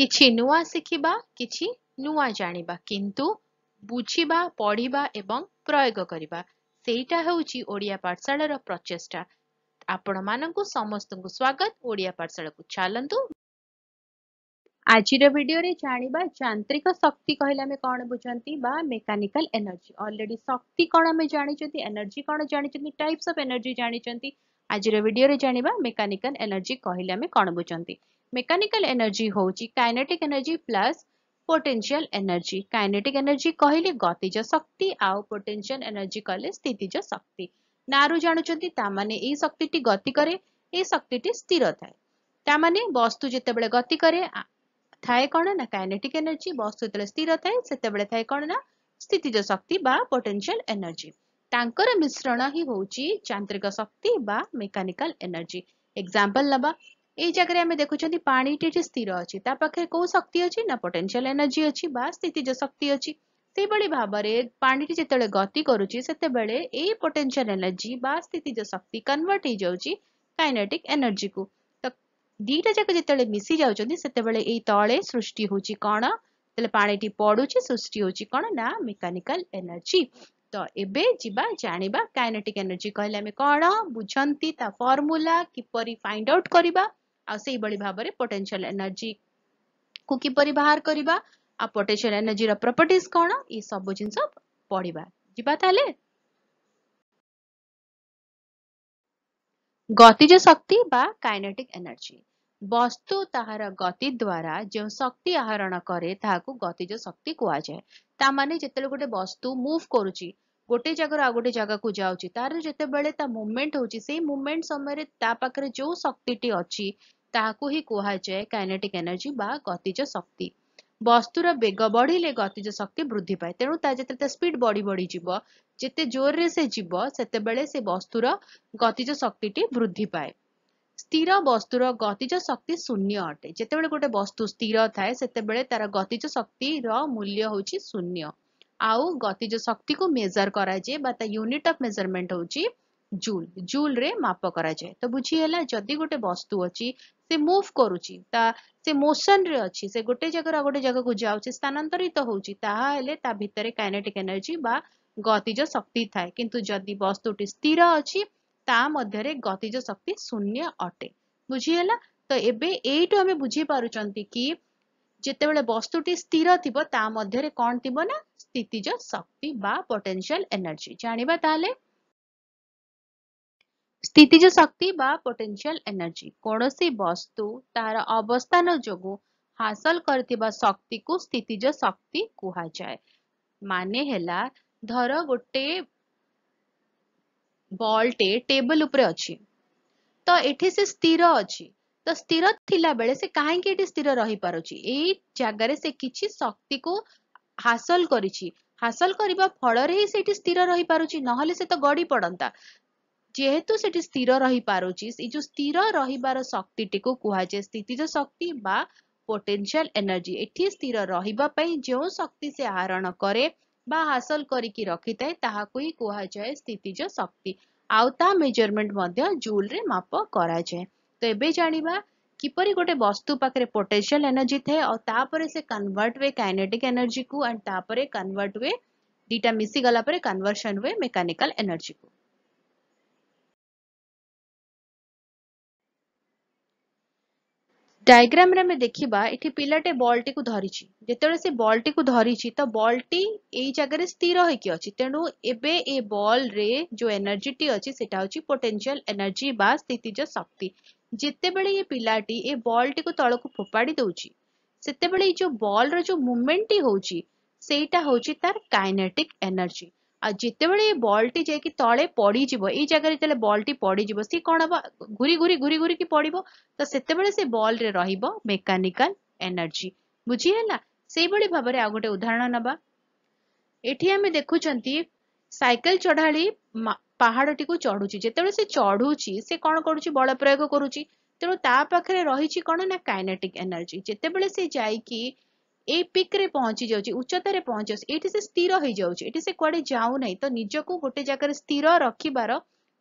କିଛି ନୂଆ ଶିଖିବା କିଛି ନୂଆ ଜାଣିବା କିନ୍ତୁ ବୁଝିବା ପଢ଼ିବା ଏବଂ ପ୍ରୟୋଗ କରିବା ସେଇଟା ହେଉଛି ଓଡ଼ିଆ ପାଠଶାଳାର ପ୍ରଚେଷ୍ଟା ଆପଣମାନଙ୍କୁ ସମସ୍ତଙ୍କୁ ସ୍ୱାଗତ ଓଡ଼ିଆ ପାଠଶାଳାକୁ ଚାଲନ୍ତୁ ଆଜିର ଭିଡ଼ିଓରେ ଜାଣିବା ଯାନ୍ତ୍ରିକ ଶକ୍ତି କହିଲେ ଆମେ କ'ଣ ବୁଝନ୍ତି ବା ମେକାନିକାଲ ଏନର୍ଜି ଅଲରେଡି ଶକ୍ତି କ'ଣ ଆମେ ଜାଣିଛନ୍ତି ଏନର୍ଜି କ'ଣ ଜାଣିଛନ୍ତି ଟାଇପ୍ସ ଅଫ୍ ଏନର୍ଜି ଜାଣିଛନ୍ତି ଆଜିର ଭିଡ଼ିଓରେ ଜାଣିବା ମେକାନିକାଲ ଏନର୍ଜି କହିଲେ ଆମେ କ'ଣ ବୁଝନ୍ତି ମେକାନିକାଲ ଏନର୍ଜି ହେଉଛି kinetic energy plus potential energy kinetic energy କହିଲେ ଗତିଜ ଶକ୍ତି ଆଉ ପୋଟେନ୍ସିଆଲ ଏନର୍ଜି କହିଲେ ସ୍ଥିତିଜ ଶକ୍ତି ନାଁରୁ ଜାଣୁଛନ୍ତି ତାମାନେ ଏଇ ଶକ୍ତିଟି ଗତି କରେ ଏଇ ଶକ୍ତିଟି ସ୍ଥିର ଥାଏ ତାମାନେ ବସ୍ତୁ ଯେତେବେଳେ ଗତି କରେ ଥାଏ କ'ଣ ନା କାଇନେଟିକ୍ ଏନର୍ଜି ବସ୍ତୁ ଯେତେବେଳେ ସ୍ଥିର ଥାଏ ସେତେବେଳେ ଥାଏ କ'ଣ ନା ସ୍ଥିତିଜ ଶକ୍ତି ବା ପୋଟେନ୍ସିଆଲ ଏନର୍ଜି तांकर मिश्रण ही हूँ जांत्रिक शक्ति बा मेकानिकल एनर्जी एग्जांपल नबा ये जगह आम देखुं पाटे स्थिर अच्छी तापे कौ शक्ति अच्छी ना पोटेनसीआल एनर्जी अच्छी स्थितिज शक्ति अच्छी से भाई भाव पाटी जिते गति करते पोटेनसीआल एनर्जी स्थितिज शक्ति कनवर्ट हो जाऊनेटिक एनर्जी को तो दीटा जाक जिते मिसी जाते ते सृष्टि हूँ कौन पाटी पड़ू सृष्टि हूँ कौन ना मेकानिकल एनर्जी तो ये जीबा जानिबा एनर्जी कहले हमें कोन बुझंती ता फार्मूला किपरि फाइंड आउट करबा आ सेई बड़ी भाबरे पोटेंशियल एनर्जी को किपरि बाहर करबा आ पोटेंशियल एनर्जी रा प्रॉपर्टीज कोन ई सब बुझिन सब पढिबा जीबा ताले गतिज शक्ति बा काइनेटिक एनर्जी वस्तु तहार गति द्वारा जो शक्ति आहरण कैसे गतिज शक्ति जाए ତା ମାନେ ଯେତେବେଳେ ଗୋଟେ ବସ୍ତୁ ମୁଭ୍ କରୁଛି ଗୋଟେ ଜାଗାରୁ ଆଉ ଗୋଟେ ଜାଗାକୁ ଯାଉଛି ତାର ଯେତେବେଳେ ତା ମୁଭମେଣ୍ଟ ହଉଛି ସେଇ ମୁଭମେଣ୍ଟ ସମୟରେ ତା ପାଖରେ ଯୋଉ ଶକ୍ତିଟି ଅଛି ତାହାକୁ ହିଁ କୁହାଯାଏ କାଇନେଟିକ୍ ଏନର୍ଜି ବା ଗତିଜ ଶକ୍ତି ବସ୍ତୁର ବେଗ ବଢିଲେ ଗତିଜ ଶକ୍ତି ବୃଦ୍ଧି ପାଏ ତେଣୁ ତା ଯେତେବେଳେ ତା ସ୍ପିଡ୍ ବଢି ବଢି ଯିବ ଯେତେ ଜୋରରେ ସେ ଯିବ ସେତେବେଳେ ସେ ବସ୍ତୁର ଗତିଜ ଶକ୍ତିଟି ବୃଦ୍ଧି ପାଏ स्थिर वस्तु गतिज शक्ति शून्य अटे जिते बोटे वस्तु स्थिर थाए से तार गतिज शक्ति रूल्य हूँ शून्य आउ गतिज शक्ति को मेजर कराए यूनिट अफ मेजरमेंट हूँ जूल जूल रे माप कराए तो बुझीगला जदि गोटे वस्तु अच्छी से मुव कर मोसन रे अच्छी से गोटे जगह गोटे जगह को जा स्थानांतरित तो होनेटिक एनर्जी गतिज शक्ति थाए कि जदि वस्तुटी स्थिर अच्छी ता गतिज शक्ति शून्य अटे बुझीगला तो एबू आम बुझी पार्टी कि जिते बड़े वस्तुटी स्थिर थी ता कौन थी ना स्थितिज शक्ति पोटेनसीआल एनर्जी जाना स्थितिज शक्ति पोटेनसीआल एनर्जी कौन सी वस्तु तार अवस्थान जो हासल कर स्थितिज शक्ति कह जाए मान हैर गोटे बॉल टे टेबल उपरे अछि त से स्थिर अछि त स्थिर थिला बेले से काहे स्थिर रहि पारो छि से किछि शक्ति को हासल कर छि हासिल फल से स्थिर रही पारो ना तो गड़ी पड़ता जेहेतु से स्थिर रही पारुचि जो स्थिर रहिबार शक्ति टिको कुहा जे स्थिति जो शक्ति बा पोटेंशियल एनर्जी एठी स्थिर रही जो शक्ति से आहरण करे बा हासिल करके रखि थाए ताए स्थितिज शक्ति आउता मेजरमेंट जूल रे माप करा जाए तो ये जाना किपर गोटे वस्तु पाखे पोटेनसीआल एनर्जी थाए और से कनवर्ट हुए कैनेटिक एनर्जी को एंड कनवर्ट हुए दीटा मिसीगला कनवर्सन हुए मेकानिकल एनर्जी को डायग्राम रे देखा इटे पाटे बल्टी को धरी जिते से बल्टी को धरी तो बल टी जगह स्थिर होती तेणु एवं बल रे जो एनर्जी टी अच्छे से पोटेनसीआल एनर्जी बा स्थितज शक्ति जिते बड़े ये पाटी ए बल्टी को तल को फोपाड़ी देते बल रो मुमेंट टी हूँ से तार एनर्जी ଆଉ ଯେତେବେଳେ ଏଇ ଏ ଟି ଯାଇକି ତଳେ ପଡ଼ିଯିବ ଏଇ ଜାଗାରେ ଯେତେବେଳେ ଟି ପଡ଼ିଯିବ ସେ କ'ଣ ହବ ଘୁରି ଘୁରି ଘୁରି ଘୁରିକି ପଡ଼ିବ ତ ସେତେବେଳେ ସେ ରେ ରହିବ ମେକାନିକାଲ ଏନର୍ଜି ବୁଝିହେଲା ସେଇଭଳି ଭାବରେ ଆଉ ଗୋଟେ ଉଦାହରଣ ନେବା ଏଠି ଆମେ ଦେଖୁଛନ୍ତି ସାଇକେଲ ଚଢ଼ାଳି ପାହାଡ଼ଟିକୁ ଚଢ଼ୁଛି ଯେତେବେଳେ ସେ ଚଢ଼ୁଛି ସେ କ'ଣ କରୁଛି ବଳ ପ୍ରୟୋଗ କରୁଛି ତେଣୁ ତା ପାଖରେ ରହିଛି କ'ଣ ନା କାଇନେଟିକ୍ ଏନର୍ଜି ଯେତେବେଳେ ସେ ଯାଇକି ए पिक रे पहुंची जाउची उच्चता रे पहुंची जाउची एठी से स्थिर होई जाउची एठी से कोडे जाउ नै तो निज को गोटे जाकर स्थिर रखिबार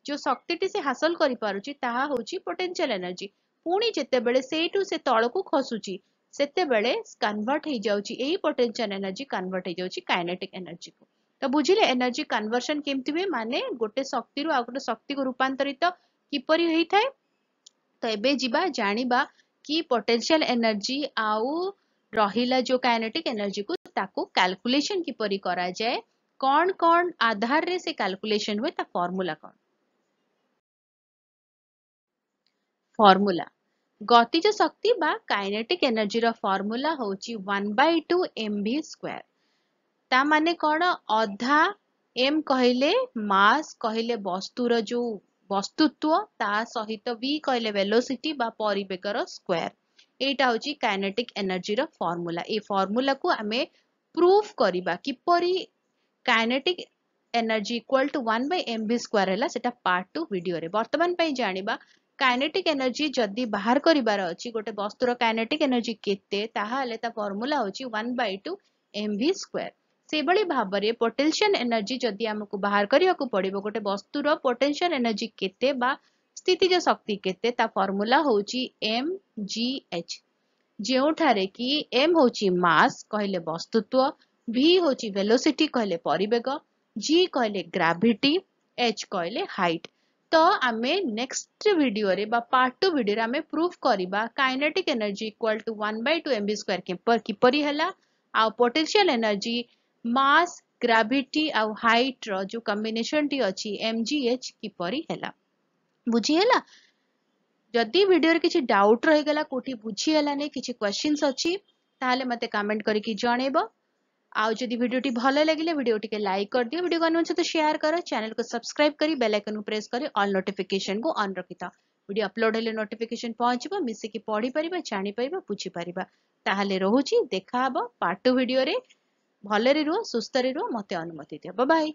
जो शक्ति टी से हासिल करि पारुची ताहा होउची पोटेंशियल एनर्जी पूणी जेते बेले सेटू से तळ को खसुची सेते बेले कन्वर्ट होई जाउची एही पोटेंशियल एनर्जी कन्वर्ट होई जाउची काइनेटिक एनर्जी को तो बुझिले एनर्जी कन्वर्शन केमति हुए माने गोटे शक्ति रो आ शक्ति को रूपांतरित किपरि होई थाय तो एबे जिबा जानिबा की पोटेंशियल एनर्जी आउ ରହିଲା ଯୋଉ କାଇନେଟିକ୍ ଏନର୍ଜିକୁ ତାକୁ କ୍ୟାଲକୁଲେସନ୍ କିପରି କରାଯାଏ କ'ଣ କ'ଣ ଆଧାରରେ ସେ କ୍ୟାଲକୁଲେସନ୍ ହୁଏ ତା ଫର୍ମୁଲା କ'ଣ ଫର୍ମୁଲା গতিজ শক্তি বা কাইনেটিক এনার্জির ফর্মুলা হচ্ছে one by two M V square তা মানে কোণ অধা এম কহিলে মাস কহিলে বস্তুর যে বস্তুত্ব তা সহিত ভি কহিলে ভেলোসিটি বা পরিবেগর স্কোয়ার एटा होची काइनेटिक एनर्जी रा फार्मूला ए फार्मूला को आमे प्रूफ करिबा किपरी kinetic energy equal to 1 by mv square हैला सेटा पार्ट 2 वीडियो रे वर्तमान पई जानिबा काइनेटिक एनर्जी जदी बाहर करिबार अछि गोटे वस्तु रा काइनेटिक एनर्जी केते ताहाले ता फार्मूला होची 1 बाय 2 mv स्क्वायर सेबळी भाबरे पोटेंशियल एनर्जी जदी हमकु बाहर करिया को पड़िबो गोटे वस्तु रा पोटेंशियल एनर्जी केते बा स्थितिज शक्ति के फर्मूला हूँ एम जि एच जोठारे कि एम हूँ मस कहले वस्तुत्व भि हूँ भेलोसीटी कहले परेग जि कहले ग्राविटी एच कहले हाइट तो आम नेक्स्ट वीडियो रे बा पार्ट टू वीडियो रे आम प्रूफ करवा kinetic energy equal to one by two M square किपर है पोटेनसीआल एनर्जी मस ग्राविटी आउ हाइट रो कम्बेसन टी अच्छी एम जि एच किपरी है बुझीगला जदि भिडर किसी डाउट रही गला कौटी बुझीगलानी किसी क्वेश्चन अच्छी तेल मत कमेंट करके जन आदि भिडटी भल लगे भिडियो टी लाइक कर दिव्य भिडियो अनुमान सहित सेयार कर चैनल को सब्सक्राइब कर बेल आइकन को प्रेस कर अल् नोटिफिकेसन को अन् रखित भिडियो अपलोड हेल्ले नोटिफिकेसन पहुँचा मिसिकी पढ़ी पार जापर बुझीपर ताल रोचे देखा पार्ट टू भिडे भले रुह सुस्थ रुह मत अनुमति दि बाय